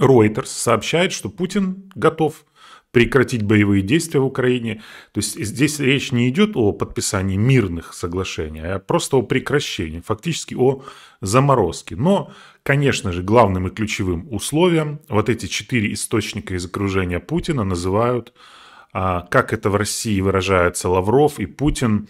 Reuters сообщает, что Путин готов прекратить боевые действия в Украине. То есть здесь речь не идет о подписании мирных соглашений, а просто о прекращении, фактически о заморозке. Но, конечно же, главным и ключевым условием вот эти четыре источника из окружения Путина называют, а, как это в России выражается, Лавров и Путин,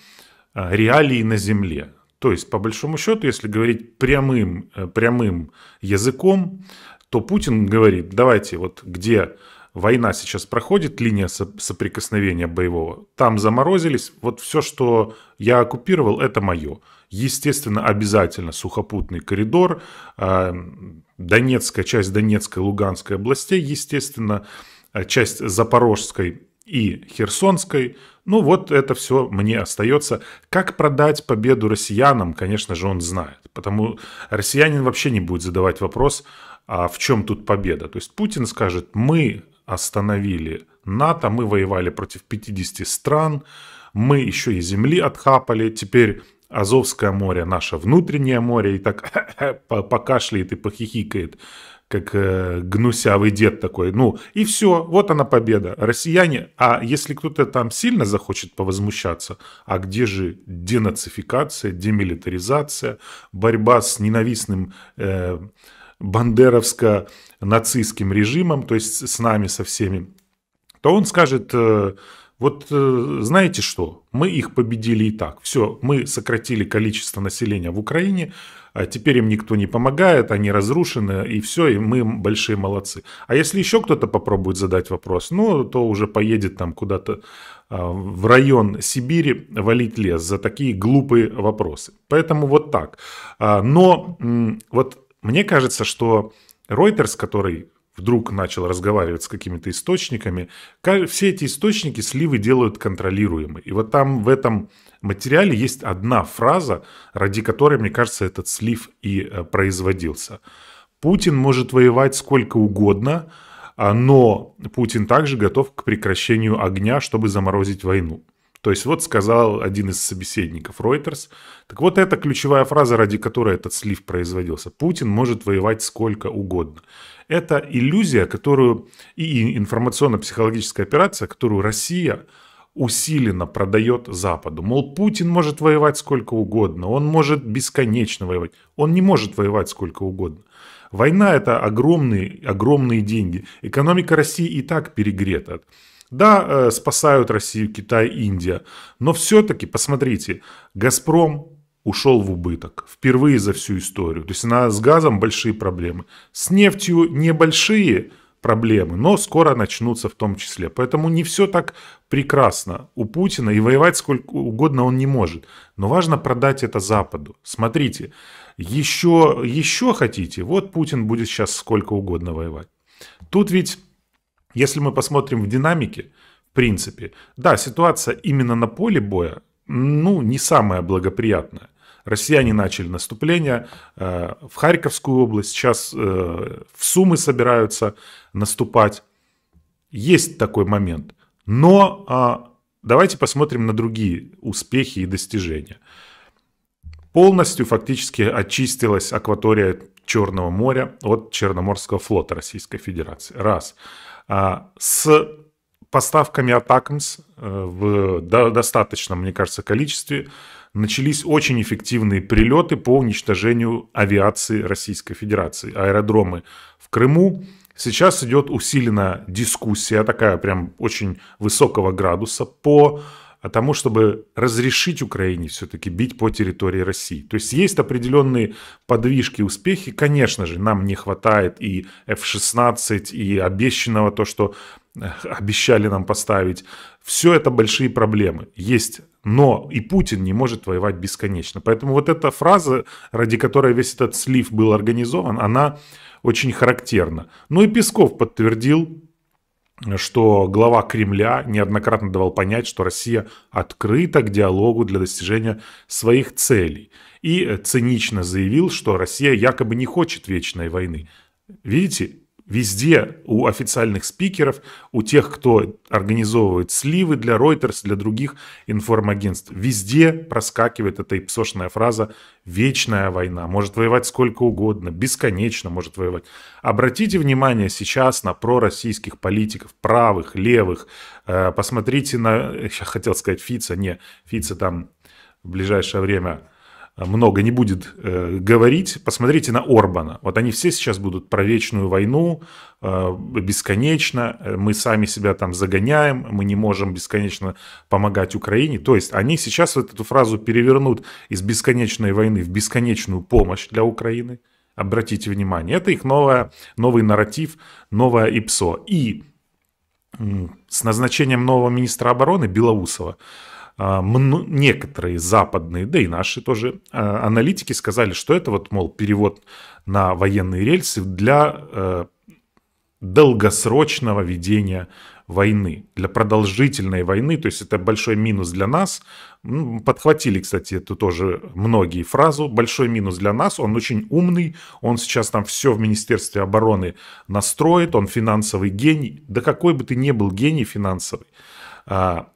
а, реалии на земле. То есть, по большому счету, если говорить прямым, э, прямым языком, то Путин говорит, давайте вот где война сейчас проходит, линия соприкосновения боевого, там заморозились, вот все, что я оккупировал, это мое. Естественно, обязательно сухопутный коридор, а, Донецкая, часть Донецкой, Луганской областей, естественно, а, часть Запорожской и Херсонской. Ну вот это все мне остается. Как продать победу россиянам, конечно же, он знает. Потому россиянин вообще не будет задавать вопрос, а в чем тут победа? То есть Путин скажет, мы остановили НАТО, мы воевали против 50 стран, мы еще и земли отхапали, теперь Азовское море, наше внутреннее море, и так покашляет и похихикает, как э, гнусявый дед такой. Ну, и все, вот она победа. Россияне, а если кто-то там сильно захочет повозмущаться, а где же денацификация, демилитаризация, борьба с ненавистным э, бандеровско-нацистским режимом, то есть с нами, со всеми, то он скажет, э, вот э, знаете что, мы их победили и так. Все, мы сократили количество населения в Украине, а теперь им никто не помогает, они разрушены, и все, и мы большие молодцы. А если еще кто-то попробует задать вопрос, ну, то уже поедет там куда-то а, в район Сибири валить лес за такие глупые вопросы. Поэтому вот так. А, но вот мне кажется, что Reuters, который вдруг начал разговаривать с какими-то источниками, все эти источники сливы делают контролируемые. И вот там в этом материале есть одна фраза, ради которой, мне кажется, этот слив и э, производился. Путин может воевать сколько угодно, а, но Путин также готов к прекращению огня, чтобы заморозить войну. То есть вот сказал один из собеседников Reuters. Так вот это ключевая фраза, ради которой этот слив производился. Путин может воевать сколько угодно. Это иллюзия, которую и информационно-психологическая операция, которую Россия усиленно продает Западу. Мол, Путин может воевать сколько угодно, он может бесконечно воевать, он не может воевать сколько угодно. Война – это огромные, огромные деньги. Экономика России и так перегрета. Да, э, спасают Россию, Китай, Индия. Но все-таки, посмотрите, «Газпром» ушел в убыток. Впервые за всю историю. То есть она с газом большие проблемы. С нефтью небольшие проблемы, но скоро начнутся в том числе. Поэтому не все так прекрасно у Путина, и воевать сколько угодно он не может. Но важно продать это Западу. Смотрите, еще, еще хотите, вот Путин будет сейчас сколько угодно воевать. Тут ведь если мы посмотрим в динамике, в принципе, да, ситуация именно на поле боя, ну, не самая благоприятная. Россияне начали наступление э, в Харьковскую область, сейчас э, в Сумы собираются наступать. Есть такой момент. Но э, давайте посмотрим на другие успехи и достижения. Полностью фактически очистилась акватория Черного моря от Черноморского флота Российской Федерации. Раз. Раз. А, с поставками атакамс э, в достаточном, мне кажется, количестве начались очень эффективные прилеты по уничтожению авиации Российской Федерации. Аэродромы в Крыму. Сейчас идет усиленная дискуссия, такая прям очень высокого градуса, по а тому, чтобы разрешить Украине все-таки бить по территории России. То есть есть определенные подвижки, успехи. Конечно же, нам не хватает и F-16, и обещанного то, что э, обещали нам поставить. Все это большие проблемы. Есть но и Путин не может воевать бесконечно. Поэтому вот эта фраза, ради которой весь этот слив был организован, она очень характерна. Ну и Песков подтвердил что глава Кремля неоднократно давал понять, что Россия открыта к диалогу для достижения своих целей. И цинично заявил, что Россия якобы не хочет вечной войны. Видите, Везде у официальных спикеров, у тех, кто организовывает сливы для Reuters, для других информагентств, везде проскакивает эта ипсошная фраза «вечная война». Может воевать сколько угодно, бесконечно может воевать. Обратите внимание сейчас на пророссийских политиков, правых, левых. Э, посмотрите на... Я хотел сказать Фица, не, Фица там в ближайшее время много не будет э, говорить. Посмотрите на Орбана. Вот они все сейчас будут про вечную войну э, бесконечно. Э, мы сами себя там загоняем, мы не можем бесконечно помогать Украине. То есть они сейчас вот эту фразу перевернут из бесконечной войны в бесконечную помощь для Украины. Обратите внимание, это их новая, новый нарратив, новое ИПСО. И с назначением нового министра обороны Белоусова а, некоторые западные, да и наши тоже а, аналитики сказали, что это вот, мол, перевод на военные рельсы для э, долгосрочного ведения войны, для продолжительной войны, то есть это большой минус для нас. Ну, подхватили, кстати, эту тоже многие фразу. Большой минус для нас, он очень умный, он сейчас там все в Министерстве обороны настроит, он финансовый гений. Да какой бы ты ни был гений финансовый, а,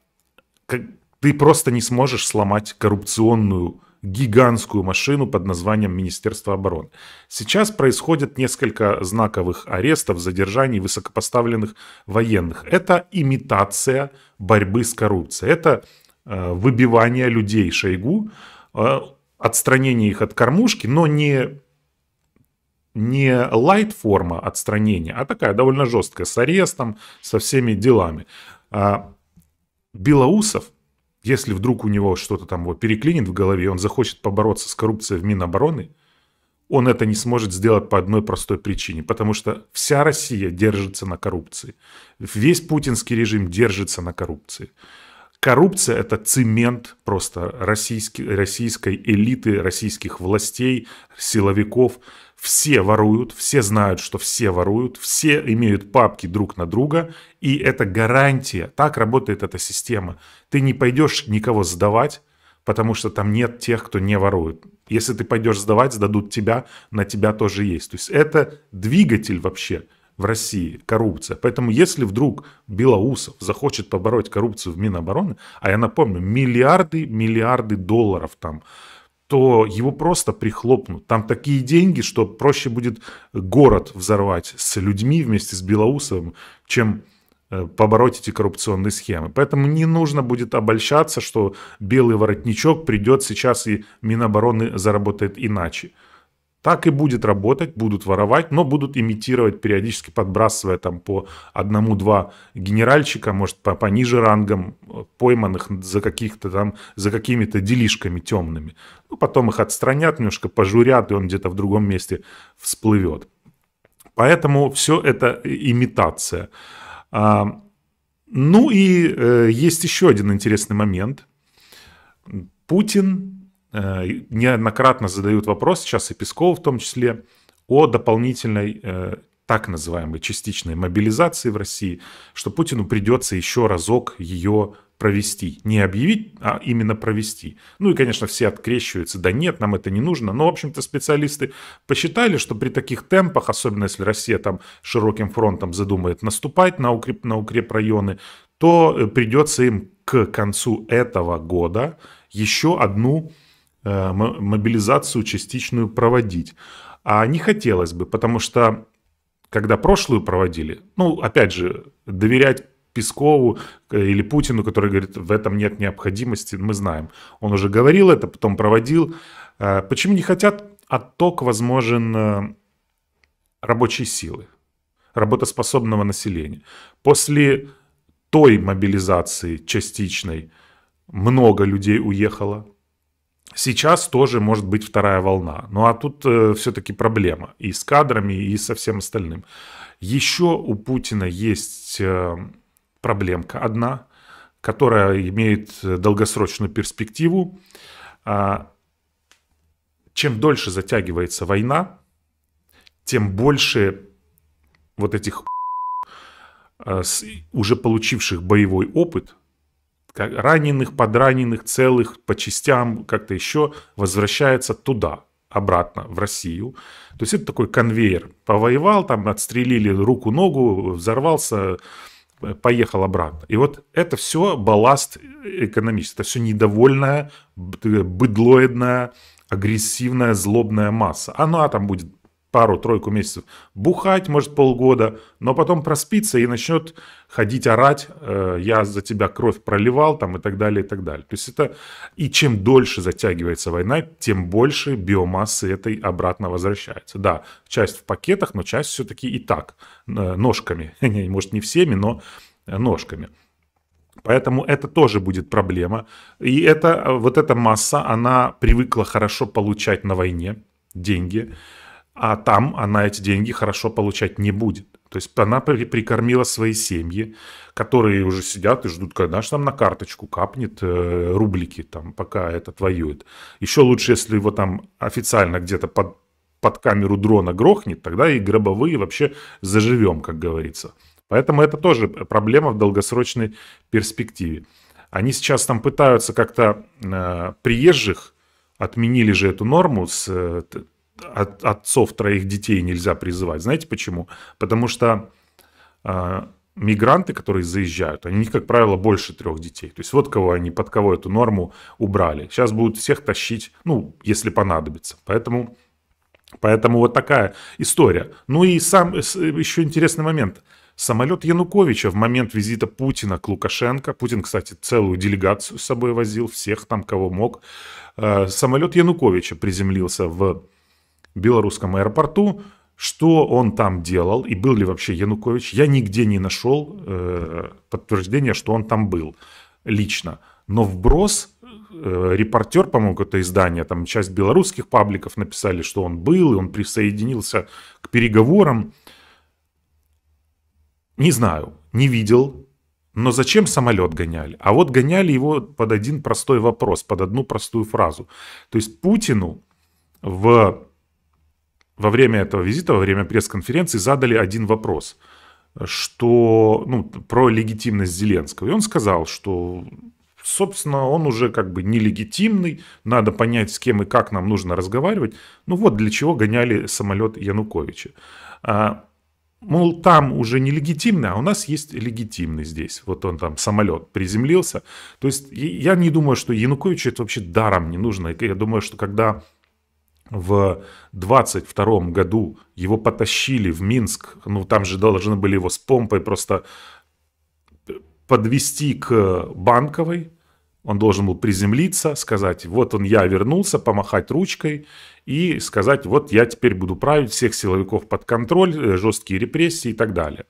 ты просто не сможешь сломать коррупционную гигантскую машину под названием Министерство обороны. Сейчас происходит несколько знаковых арестов, задержаний высокопоставленных военных. Это имитация борьбы с коррупцией. Это э, выбивание людей Шойгу, э, отстранение их от кормушки, но не не лайт-форма отстранения, а такая довольно жесткая, с арестом, со всеми делами. А Белоусов если вдруг у него что-то там вот переклинит в голове, он захочет побороться с коррупцией в Минобороны, он это не сможет сделать по одной простой причине, потому что вся Россия держится на коррупции. Весь путинский режим держится на коррупции. Коррупция – это цемент просто российский, российской элиты, российских властей, силовиков – все воруют, все знают, что все воруют, все имеют папки друг на друга, и это гарантия. Так работает эта система. Ты не пойдешь никого сдавать, потому что там нет тех, кто не ворует. Если ты пойдешь сдавать, сдадут тебя, на тебя тоже есть. То есть это двигатель вообще в России коррупция. Поэтому если вдруг Белоусов захочет побороть коррупцию в Минобороны, а я напомню, миллиарды, миллиарды долларов там то его просто прихлопнут. Там такие деньги, что проще будет город взорвать с людьми вместе с Белоусовым, чем э, побороть эти коррупционные схемы. Поэтому не нужно будет обольщаться, что белый воротничок придет сейчас и Минобороны заработает иначе так и будет работать, будут воровать, но будут имитировать, периодически подбрасывая там по одному-два генеральчика, может, по, пониже рангам, э, пойманных за, каких-то там, за какими-то делишками темными. Ну, потом их отстранят, немножко пожурят, и он где-то в другом месте всплывет. Поэтому все это э, имитация. А, ну и э, есть еще один интересный момент. Путин Э, неоднократно задают вопрос, сейчас и Песков в том числе, о дополнительной э, так называемой частичной мобилизации в России, что Путину придется еще разок ее провести. Не объявить, а именно провести. Ну и, конечно, все открещиваются, да нет, нам это не нужно. Но, в общем-то, специалисты посчитали, что при таких темпах, особенно если Россия там широким фронтом задумает наступать на, укреп, на укрепрайоны, то э, придется им к концу этого года еще одну Э, мобилизацию частичную проводить. А не хотелось бы, потому что когда прошлую проводили, ну, опять же, доверять Пескову э, или Путину, который говорит, в этом нет необходимости, мы знаем. Он уже говорил это, потом проводил. Э, почему не хотят? Отток возможен рабочей силы, работоспособного населения. После той мобилизации частичной много людей уехало – Сейчас тоже может быть вторая волна. Ну а тут э, все-таки проблема и с кадрами, и со всем остальным. Еще у Путина есть э, проблемка одна, которая имеет э, долгосрочную перспективу. Э, чем дольше затягивается война, тем больше вот этих э, с, уже получивших боевой опыт – как, раненых, подраненых, целых, по частям, как-то еще, возвращается туда, обратно, в Россию. То есть это такой конвейер. Повоевал, там отстрелили руку, ногу, взорвался, э, поехал обратно. И вот это все балласт экономический. Это все недовольная, быдлоидная, агрессивная, злобная масса. Она там будет пару-тройку месяцев бухать, может, полгода, но потом проспится и начнет ходить орать, э, я за тебя кровь проливал, там, и так далее, и так далее. То есть это... И чем дольше затягивается война, тем больше биомассы этой обратно возвращается. Да, часть в пакетах, но часть все-таки и так, э, ножками. Может, не всеми, но э, ножками. Поэтому это тоже будет проблема. И это, вот эта масса, она привыкла хорошо получать на войне деньги а там она эти деньги хорошо получать не будет. То есть она прикормила свои семьи, которые уже сидят и ждут, когда же там на карточку капнет э, рублики, там, пока этот воюет. Еще лучше, если его там официально где-то под, под камеру дрона грохнет, тогда и гробовые вообще заживем, как говорится. Поэтому это тоже проблема в долгосрочной перспективе. Они сейчас там пытаются как-то э, приезжих, отменили же эту норму с э, от, отцов троих детей нельзя призывать. Знаете почему? Потому что э, мигранты, которые заезжают, они, как правило, больше трех детей. То есть вот кого они, под кого эту норму убрали. Сейчас будут всех тащить, ну, если понадобится. Поэтому, поэтому вот такая история. Ну и сам еще интересный момент. Самолет Януковича в момент визита Путина к Лукашенко, Путин, кстати, целую делегацию с собой возил, всех там, кого мог, а, самолет Януковича приземлился в белорусском аэропорту, что он там делал и был ли вообще Янукович, я нигде не нашел э, подтверждения, что он там был лично. Но вброс э, репортер, по-моему, какое издание, там часть белорусских пабликов написали, что он был, и он присоединился к переговорам. Не знаю, не видел, но зачем самолет гоняли? А вот гоняли его под один простой вопрос, под одну простую фразу. То есть Путину в во время этого визита, во время пресс-конференции задали один вопрос, что ну, про легитимность Зеленского. И он сказал, что, собственно, он уже как бы нелегитимный, надо понять, с кем и как нам нужно разговаривать. Ну вот для чего гоняли самолет Януковича. А, мол, там уже нелегитимный, а у нас есть легитимный здесь. Вот он там, самолет, приземлился. То есть я не думаю, что Януковичу это вообще даром не нужно. Я думаю, что когда в 22 году его потащили в Минск, ну там же должны были его с помпой просто подвести к банковой, он должен был приземлиться, сказать, вот он, я вернулся, помахать ручкой и сказать, вот я теперь буду править всех силовиков под контроль, э, жесткие репрессии и так далее.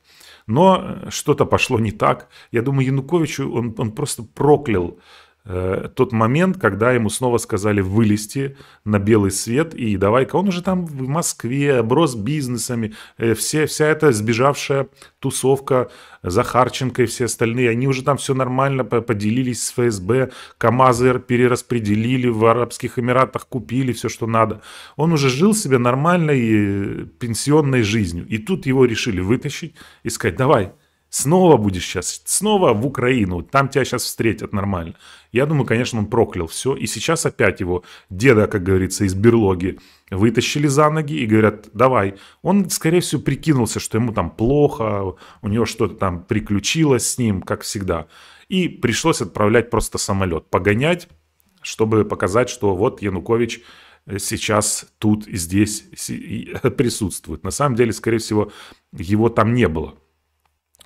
Но что-то пошло не так. Я думаю, Януковичу он, он просто проклял э, тот момент, когда ему снова сказали вылезти на белый свет и давай-ка, он уже там в Москве, брос бизнесами, э, все, вся эта сбежавшая тусовка Захарченко и все остальные, они уже там все нормально поделились с ФСБ, КАМАЗы перераспределили, в Арабских Эмиратах купили все, что надо. Он уже жил себе нормальной э, пенсионной жизнью. И тут его решили вытащить и сказать, давай, Снова будешь сейчас, снова в Украину, там тебя сейчас встретят нормально. Я думаю, конечно, он проклял все. И сейчас опять его деда, как говорится, из берлоги вытащили за ноги и говорят, давай. Он, скорее всего, прикинулся, что ему там плохо, у него что-то там приключилось с ним, как всегда. И пришлось отправлять просто самолет, погонять, чтобы показать, что вот Янукович э, сейчас тут и здесь присутствует. На самом деле, скорее всего, его там не было.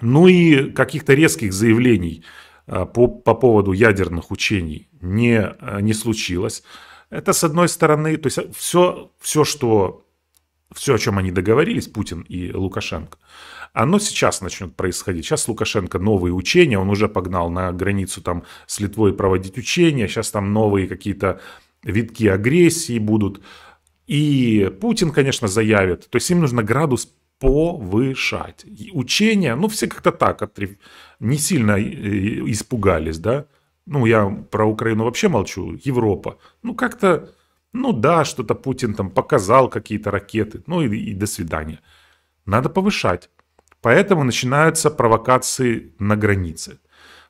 Ну и каких-то резких заявлений а, по, по поводу ядерных учений не, а, не случилось. Это с одной стороны, то есть все, все, что, все, о чем они договорились, Путин и Лукашенко, оно сейчас начнет происходить. Сейчас Лукашенко новые учения, он уже погнал на границу там с Литвой проводить учения, сейчас там новые какие-то витки агрессии будут. И Путин, конечно, заявит. То есть им нужно градус повышать. учения, ну, все как-то так, не сильно э, испугались, да. Ну, я про Украину вообще молчу, Европа. Ну, как-то, ну да, что-то Путин там показал, какие-то ракеты, ну и, и до свидания. Надо повышать. Поэтому начинаются провокации на границе.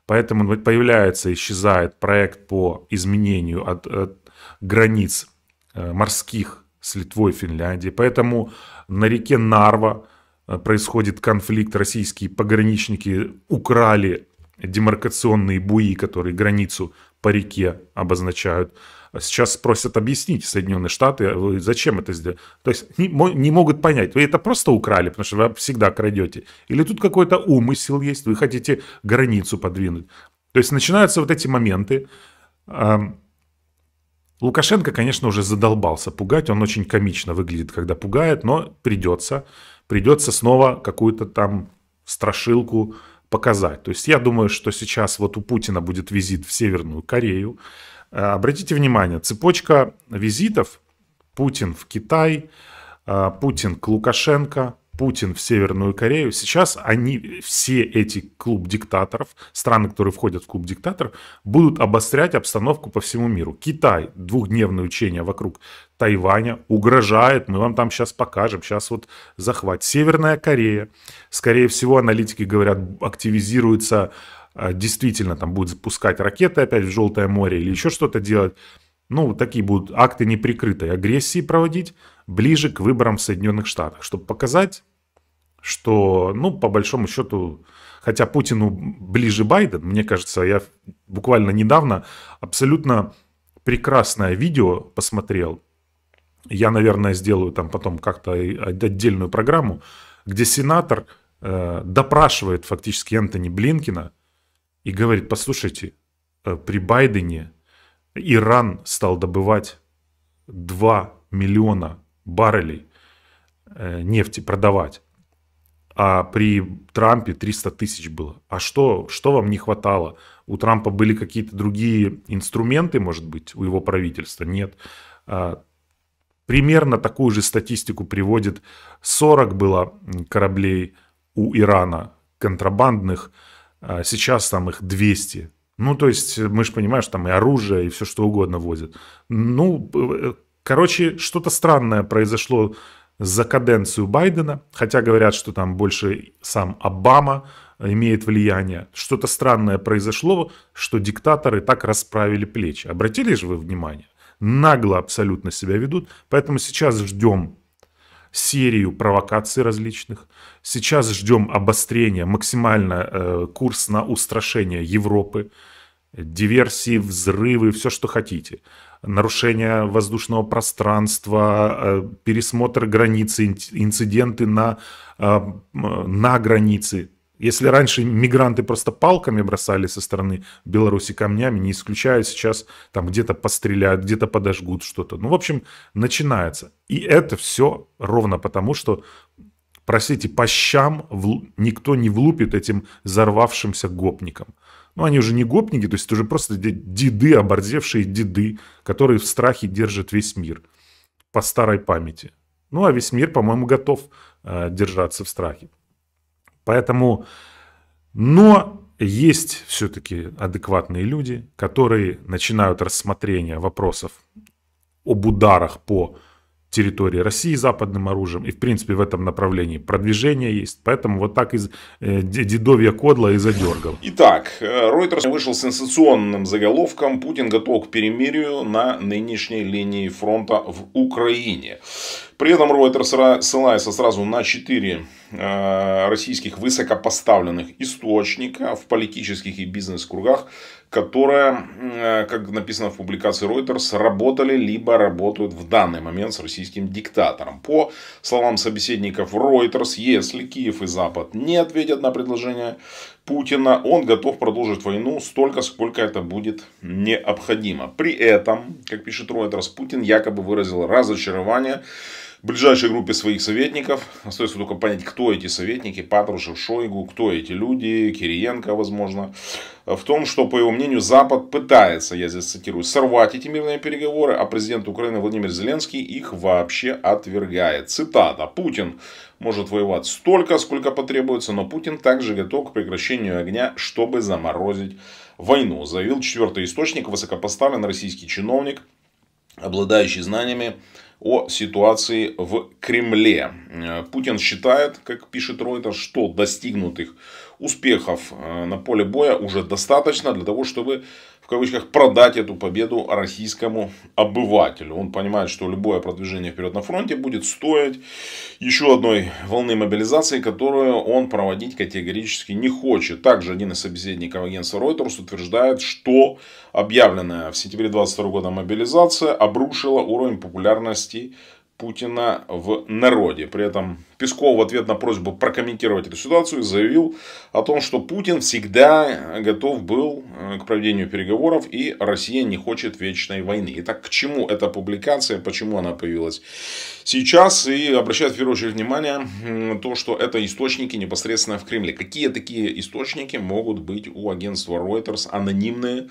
Поэтому появляется, исчезает проект по изменению от, от границ э, морских с Литвой, и Финляндией. Поэтому на реке Нарва э, происходит конфликт. Российские пограничники украли демаркационные буи, которые границу по реке обозначают. Сейчас просят объяснить Соединенные Штаты, э, зачем это сделали. То есть не, не могут понять, вы это просто украли, потому что вы всегда крадете. Или тут какой-то умысел есть, вы хотите границу подвинуть. То есть начинаются вот эти моменты. Эм, Лукашенко, конечно, уже задолбался пугать. Он очень комично выглядит, когда пугает, но придется. Придется снова какую-то там страшилку показать. То есть я думаю, что сейчас вот у Путина будет визит в Северную Корею. Э, обратите внимание, цепочка визитов Путин в Китай, э, Путин к Лукашенко, Путин в Северную Корею. Сейчас они, все эти клуб диктаторов, страны, которые входят в клуб диктаторов, будут обострять обстановку по всему миру. Китай, двухдневное учение вокруг Тайваня, угрожает, мы вам там сейчас покажем, сейчас вот захват. Северная Корея, скорее всего, аналитики говорят, активизируется а, действительно там будет запускать ракеты опять в Желтое море или еще что-то делать. Ну, такие будут акты неприкрытой агрессии проводить ближе к выборам в Соединенных Штатах, чтобы показать, что, ну, по большому счету, хотя Путину ближе Байден, мне кажется, я буквально недавно абсолютно прекрасное видео посмотрел. Я, наверное, сделаю там потом как-то отдельную программу, где сенатор э, допрашивает фактически Энтони Блинкина и говорит, послушайте, э, при Байдене Иран стал добывать 2 миллиона баррелей э, нефти, продавать а при Трампе 300 тысяч было. А что, что вам не хватало? У Трампа были какие-то другие инструменты, может быть, у его правительства? Нет. А, примерно такую же статистику приводит 40 было кораблей у Ирана контрабандных, а сейчас там их 200. Ну, то есть, э, мы же понимаем, что там и оружие, и все что угодно возят. Ну, э, э, короче, что-то странное произошло за каденцию Байдена, хотя говорят, что там больше сам Обама имеет влияние. Что-то странное произошло, что диктаторы так расправили плечи. Обратили же вы внимание? Нагло абсолютно себя ведут, поэтому сейчас ждем серию провокаций различных. Сейчас ждем обострения, максимально э, курс на устрашение Европы, диверсии, взрывы, все, что хотите нарушение воздушного пространства, э, пересмотр границы, инциденты на, э, на границе. Если раньше мигранты просто палками бросали со стороны Беларуси камнями, не исключая сейчас там где-то постреляют, где-то подожгут что-то. Ну, в общем, начинается. И это все ровно потому, что, простите, по щам никто не влупит этим взорвавшимся гопникам. Ну, они уже не гопники, то есть это уже просто деды, оборзевшие деды, которые в страхе держат весь мир по старой памяти. Ну, а весь мир, по-моему, готов э, держаться в страхе. Поэтому, но есть все-таки адекватные люди, которые начинают рассмотрение вопросов об ударах по территории России западным оружием. И, в принципе, в этом направлении продвижение есть. Поэтому вот так из э, дедовья кодла и задергал. Итак, э, Reuters вышел с сенсационным заголовком «Путин готов к перемирию на нынешней линии фронта в Украине». При этом Reuters ссылается сразу на четыре э, российских высокопоставленных источника в политических и бизнес-кругах, которые, э, как написано в публикации Reuters, работали либо работают в данный момент с российским диктатором. По словам собеседников Reuters, если Киев и Запад не ответят на предложение Путина, он готов продолжить войну столько, сколько это будет необходимо. При этом, как пишет Reuters, Путин якобы выразил разочарование ближайшей группе своих советников. Остается только понять, кто эти советники, Патрушев, Шойгу, кто эти люди, Кириенко, возможно. В том, что, по его мнению, Запад пытается, я здесь цитирую, сорвать эти мирные переговоры, а президент Украины Владимир Зеленский их вообще отвергает. Цитата. Путин может воевать столько, сколько потребуется, но Путин также готов к прекращению огня, чтобы заморозить войну, заявил четвертый источник, высокопоставленный российский чиновник, обладающий знаниями о ситуации в Кремле. Э, Путин считает, как пишет Ройтер, что достигнутых успехов э, на поле боя уже достаточно для того, чтобы кавычках, продать эту победу российскому обывателю. Он понимает, что любое продвижение вперед на фронте будет стоить еще одной волны мобилизации, которую он проводить категорически не хочет. Также один из собеседников агентства Reuters утверждает, что объявленная в сентябре 2022 года мобилизация обрушила уровень популярности Путина в народе. При этом Песков в ответ на просьбу прокомментировать эту ситуацию заявил о том, что Путин всегда готов был э, к проведению переговоров и Россия не хочет вечной войны. Итак, к чему эта публикация, почему она появилась сейчас и обращает в первую очередь внимание то, что это источники непосредственно в Кремле. Какие такие источники могут быть у агентства Reuters, анонимные,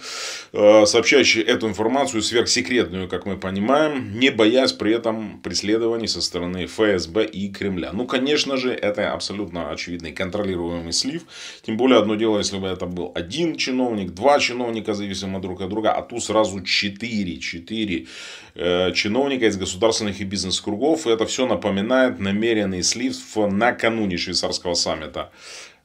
э, сообщающие эту информацию сверхсекретную, как мы понимаем, не боясь при этом преследований со стороны ФСБ и Кремля. Ну, конечно же, это абсолютно очевидный контролируемый слив. Тем более, одно дело, если бы это был один чиновник, два чиновника, зависимо друг от друга, а тут сразу четыре, четыре э, чиновника из государственных и бизнес-кругов. Это все напоминает намеренный слив накануне швейцарского саммита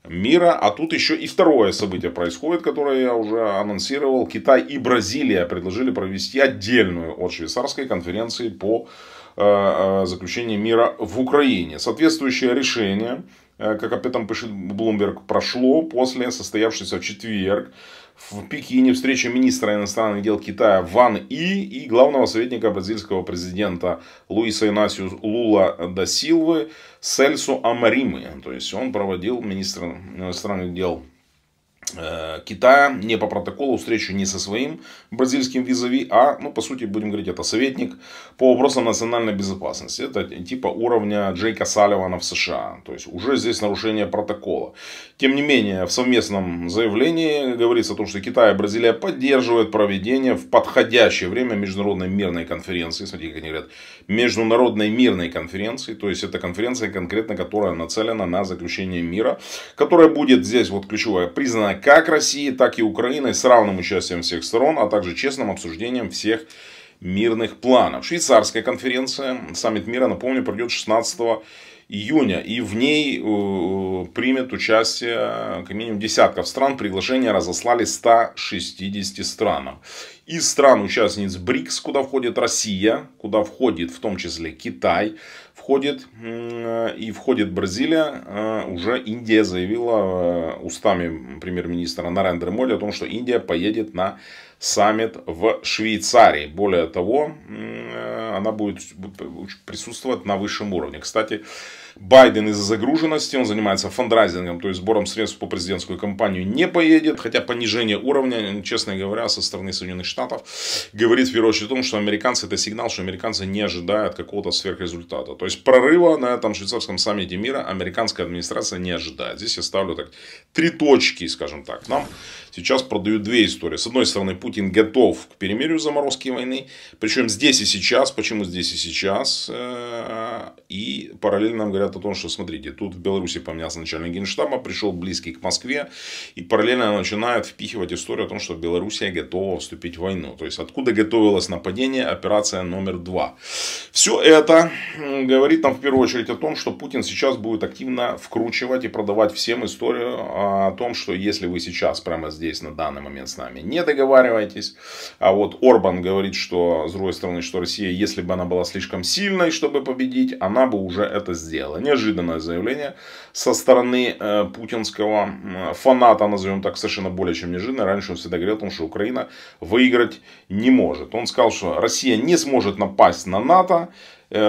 мира. А тут еще и второе событие происходит, которое я уже анонсировал. Китай и Бразилия предложили провести отдельную от швейцарской конференции по Э, э, заключения мира в Украине. Соответствующее решение, э, как об этом пишет Блумберг, прошло после состоявшейся в четверг в Пекине встреча министра иностранных дел Китая Ван И и главного советника бразильского президента Луиса Инасио Лула да Силвы Сельсу Амаримы. То есть он проводил министра иностранных дел Э, Китая не по протоколу встречу не со своим бразильским визави, а, ну, по сути, будем говорить, это советник по вопросам национальной безопасности. Это типа уровня Джейка Салливана в США. То есть, уже здесь нарушение протокола. Тем не менее, в совместном заявлении говорится о том, что Китай и Бразилия поддерживают проведение в подходящее время международной мирной конференции. Смотрите, как они говорят, международной мирной конференции. То есть, это конференция конкретно, которая нацелена на заключение мира, которая будет здесь, вот ключевая, признана как России, так и Украины с равным участием всех сторон, а также честным обсуждением всех мирных планов. Швейцарская конференция, саммит мира, напомню, пройдет 16 июня, и в ней э, примет участие как минимум десятков стран. Приглашение разослали 160 странам. Из стран-участниц БРИКС, куда входит Россия, куда входит в том числе Китай, входит, и входит Бразилия, э, уже Индия заявила э, устами премьер-министра Нарендра Моди о том, что Индия поедет на саммит в Швейцарии. Более того, э, она будет присутствовать на высшем уровне. Кстати, Байден из-за загруженности, он занимается фандрайзингом, то есть сбором средств по президентскую кампанию не поедет, хотя понижение уровня, честно говоря, со стороны Соединенных Штатов говорит в первую очередь о том, что американцы, это сигнал, что американцы не ожидают какого-то сверхрезультата. То есть прорыва на этом швейцарском саммите мира американская администрация не ожидает. Здесь я ставлю так три точки, скажем так. Нам сейчас продают две истории. С одной стороны, Путин готов к перемирию заморозки войны, причем здесь и сейчас, почему здесь и сейчас, э, и параллельно нам говорят, говорят о том, что смотрите, тут в Беларуси поменялся начальник генштаба, пришел близкий к Москве, и параллельно начинают впихивать историю о том, что Белоруссия готова вступить в войну. То есть, откуда готовилось нападение, операция номер два. Все это говорит нам в первую очередь о том, что Путин сейчас будет активно вкручивать и продавать всем историю о том, что если вы сейчас прямо здесь на данный момент с нами не договариваетесь, а вот Орбан говорит, что с другой стороны, что Россия, если бы она была слишком сильной, чтобы победить, она бы уже это сделала дело. Неожиданное заявление со стороны э, путинского э, фаната, назовем так, совершенно более чем неожиданно. Раньше он всегда говорил о том, что Украина выиграть не может. Он сказал, что Россия не сможет напасть на НАТО, э,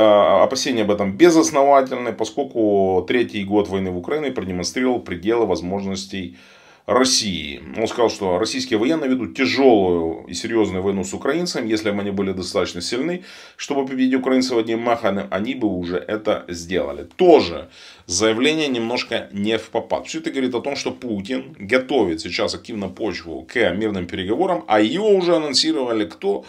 опасения об этом безосновательны, поскольку третий год войны в Украине продемонстрировал пределы возможностей России. Он сказал, что российские военные ведут тяжелую и серьезную войну с украинцами. Если бы они были достаточно сильны, чтобы победить украинцев одним махом, они бы уже это сделали. Тоже заявление немножко не в попад. Все это говорит о том, что Путин готовит сейчас активно почву к мирным переговорам, а его уже анонсировали кто?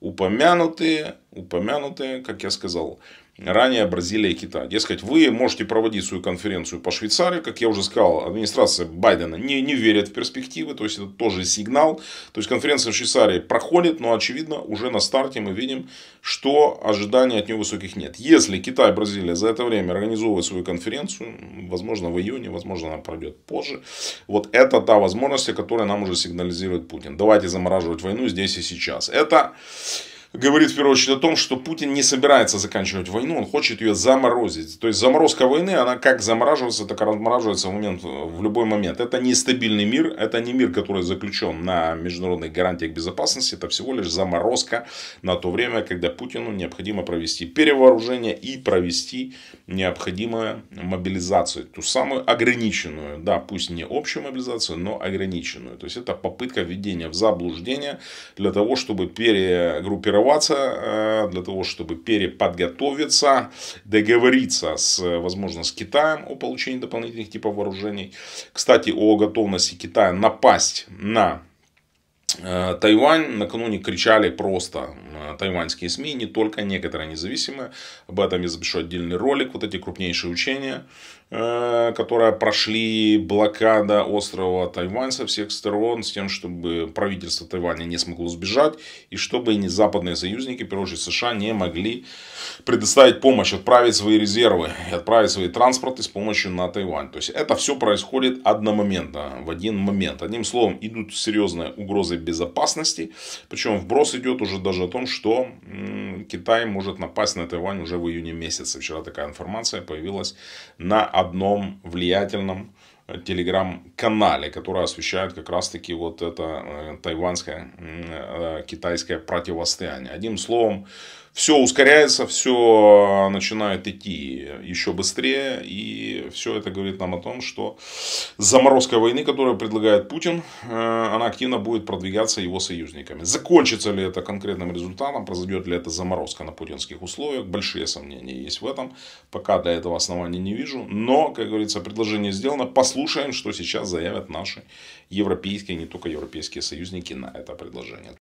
Упомянутые, упомянутые, как я сказал, ранее Бразилия и Китай. Дескать, вы можете проводить свою конференцию по Швейцарии, как я уже сказал, администрация Байдена не, не верит в перспективы, то есть это тоже сигнал. То есть конференция в Швейцарии проходит, но очевидно уже на старте мы видим, что ожиданий от нее высоких нет. Если Китай и Бразилия за это время организовывают свою конференцию, возможно в июне, возможно она пройдет позже, вот это та возможность, которая нам уже сигнализирует Путин. Давайте замораживать войну здесь и сейчас. Это говорит в первую очередь о том, что Путин не собирается заканчивать войну, он хочет ее заморозить. То есть заморозка войны, она как замораживается, так и размораживается в, момент, в любой момент. Это нестабильный мир, это не мир, который заключен на международных гарантиях безопасности, это всего лишь заморозка на то время, когда Путину необходимо провести перевооружение и провести необходимую мобилизацию, ту самую ограниченную, да, пусть не общую мобилизацию, но ограниченную. То есть это попытка введения в заблуждение для того, чтобы перегруппировать перегруппироваться, э, для того, чтобы переподготовиться, договориться, с, возможно, с Китаем о получении дополнительных типов вооружений. Кстати, о готовности Китая напасть на э, Тайвань накануне кричали просто э, тайваньские СМИ, не только некоторые независимые. Об этом я запишу отдельный ролик. Вот эти крупнейшие учения, Э, которая прошли блокада острова Тайвань со всех сторон, с тем, чтобы правительство Тайваня не смогло сбежать, и чтобы не западные союзники, в первую очередь США, не могли предоставить помощь, отправить свои резервы, отправить свои транспорты с помощью на Тайвань. То есть, это все происходит одномоментно, в один момент. Одним словом, идут серьезные угрозы безопасности, причем вброс идет уже даже о том, что Китай может напасть на Тайвань уже в июне месяце. Вчера такая информация появилась на одном влиятельном э, телеграм-канале, который освещает как раз-таки вот это э, тайванское э, китайское противостояние. Одним словом, все ускоряется, все начинает идти еще быстрее. И все это говорит нам о том, что заморозка войны, которую предлагает Путин, э, она активно будет продвигаться его союзниками. Закончится ли это конкретным результатом, произойдет ли это заморозка на путинских условиях, большие сомнения есть в этом. Пока до этого оснований не вижу. Но, как говорится, предложение сделано. Послушаем, что сейчас заявят наши европейские, не только европейские союзники на это предложение.